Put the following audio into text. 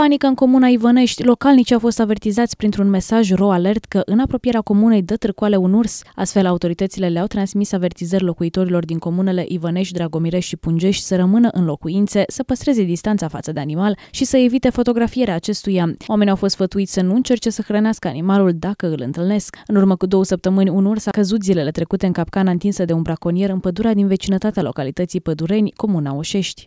Panică în comuna Ivănești, localnici au fost avertizați printr-un mesaj ro alert că în apropierea comunei dă târcoale un urs. Astfel, autoritățile le-au transmis avertizări locuitorilor din comunele Ivănești, Dragomirești și Pungești să rămână în locuințe, să păstreze distanța față de animal și să evite fotografierea acestuia. Oamenii au fost sfătuiți să nu încerce să hrănească animalul dacă îl întâlnesc. În urmă cu două săptămâni, un urs a căzut zilele trecute în capcana întinsă de un braconier în pădurea din vecinătatea localității Pădureni, comuna Oșești.